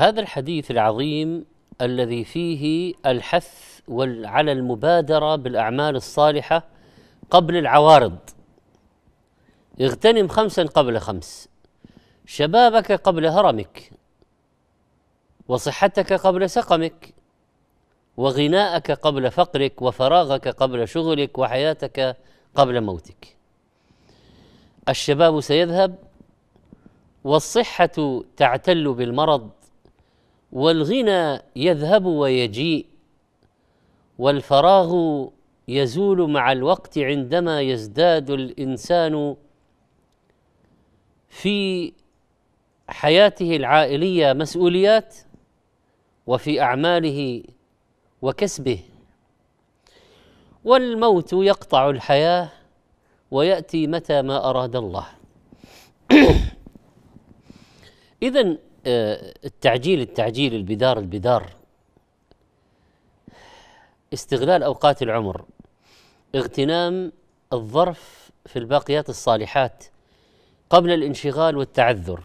هذا الحديث العظيم الذي فيه الحث على المبادره بالاعمال الصالحه قبل العوارض اغتنم خمسا قبل خمس شبابك قبل هرمك وصحتك قبل سقمك وغناءك قبل فقرك وفراغك قبل شغلك وحياتك قبل موتك الشباب سيذهب والصحه تعتل بالمرض والغنى يذهب ويجيء والفراغ يزول مع الوقت عندما يزداد الانسان في حياته العائليه مسؤوليات وفي اعماله وكسبه والموت يقطع الحياه وياتي متى ما اراد الله اذا آه، التعجيل التعجيل البدار البدار استغلال اوقات العمر اغتنام الظرف في الباقيات الصالحات قبل الانشغال والتعذر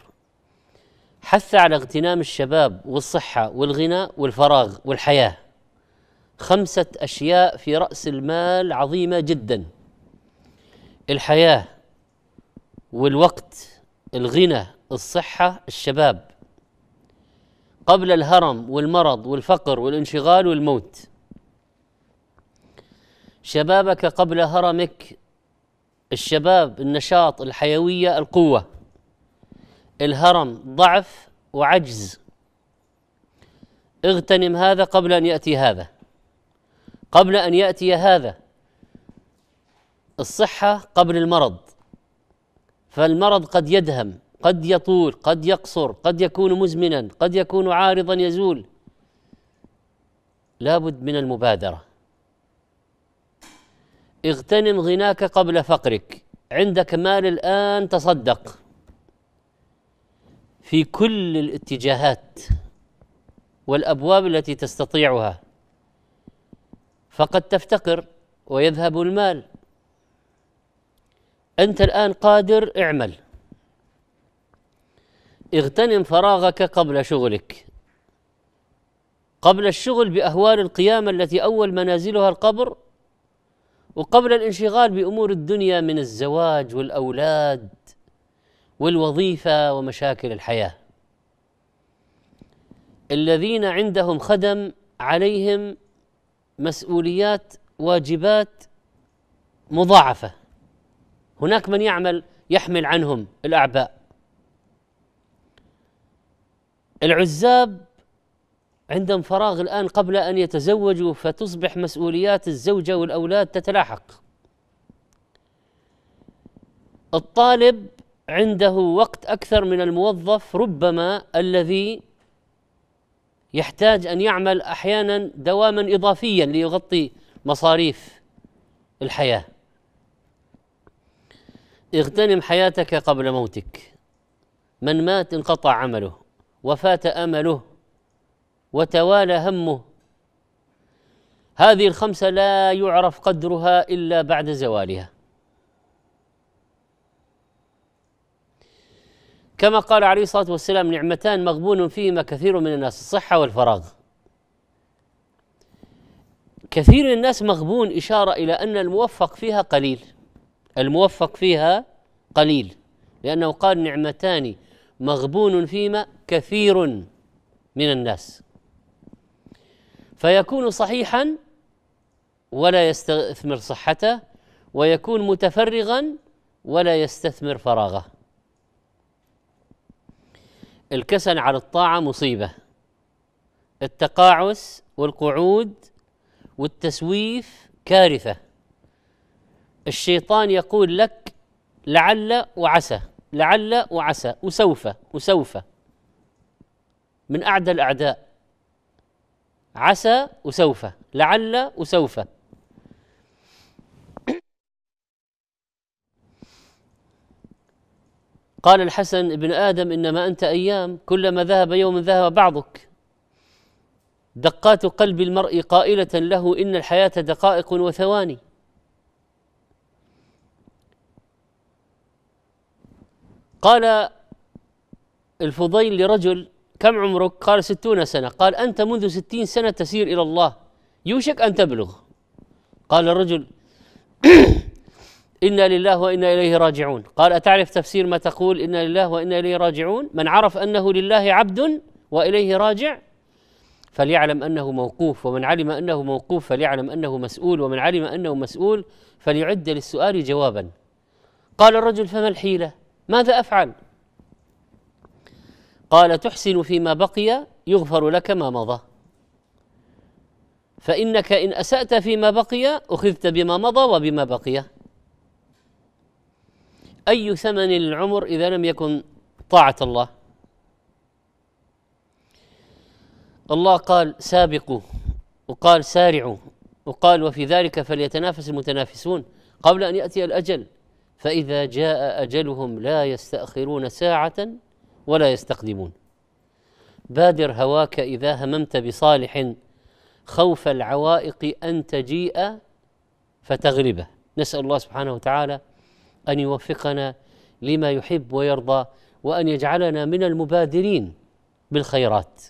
حث على اغتنام الشباب والصحه والغنى والفراغ والحياه خمسه اشياء في راس المال عظيمه جدا الحياه والوقت الغنى الصحه الشباب قبل الهرم والمرض والفقر والانشغال والموت شبابك قبل هرمك الشباب النشاط الحيويه القوه الهرم ضعف وعجز اغتنم هذا قبل ان ياتي هذا قبل ان ياتي هذا الصحه قبل المرض فالمرض قد يدهم قد يطول قد يقصر قد يكون مزمنا قد يكون عارضا يزول لابد من المبادره اغتنم غناك قبل فقرك عندك مال الان تصدق في كل الاتجاهات والابواب التي تستطيعها فقد تفتقر ويذهب المال انت الان قادر اعمل اغتنم فراغك قبل شغلك قبل الشغل باهوال القيامه التي اول منازلها القبر وقبل الانشغال بامور الدنيا من الزواج والاولاد والوظيفه ومشاكل الحياه الذين عندهم خدم عليهم مسؤوليات واجبات مضاعفه هناك من يعمل يحمل عنهم الاعباء العزاب عندهم فراغ الآن قبل أن يتزوجوا فتصبح مسؤوليات الزوجة والأولاد تتلاحق الطالب عنده وقت أكثر من الموظف ربما الذي يحتاج أن يعمل أحيانا دواما إضافيا ليغطي مصاريف الحياة اغتنم حياتك قبل موتك من مات انقطع عمله وفات امله وتوالى همه هذه الخمسه لا يعرف قدرها الا بعد زوالها كما قال عليه الصلاه والسلام نعمتان مغبون فيهما كثير من الناس الصحه والفراغ كثير من الناس مغبون اشاره الى ان الموفق فيها قليل الموفق فيها قليل لانه قال نعمتان مغبون فيما كثير من الناس فيكون صحيحا ولا يستثمر صحته ويكون متفرغا ولا يستثمر فراغه الكسل على الطاعه مصيبه التقاعس والقعود والتسويف كارثه الشيطان يقول لك لعل وعسى لعل وعسى وسوف وسوف من أعدى الأعداء عسى وسوف لعل وسوف قال الحسن ابن آدم إنما أنت أيام كلما ذهب يوم ذهب بعضك دقات قلب المرء قائلة له إن الحياة دقائق وثواني قال الفضيل لرجل كم عمرك؟ قال ستون سنة قال أنت منذ ستين سنة تسير إلى الله يوشك أن تبلغ قال الرجل إنا لله وإنا إليه راجعون قال أتعرف تفسير ما تقول إنا لله وإنا إليه راجعون من عرف أنه لله عبد وإليه راجع فليعلم أنه موقوف ومن علم أنه موقوف فليعلم أنه مسؤول ومن علم أنه مسؤول فليعد للسؤال جوابا قال الرجل فما الحيلة ماذا افعل قال تحسن فيما بقي يغفر لك ما مضى فانك ان اسات فيما بقي اخذت بما مضى وبما بقي اي ثمن للعمر اذا لم يكن طاعه الله الله قال سابقوا وقال سارعوا وقال وفي ذلك فليتنافس المتنافسون قبل ان ياتي الاجل فإذا جاء أجلهم لا يستأخرون ساعة ولا يستقدمون بادر هواك إذا هممت بصالح خوف العوائق أن تجيء فتغلبه نسأل الله سبحانه وتعالى أن يوفقنا لما يحب ويرضى وأن يجعلنا من المبادرين بالخيرات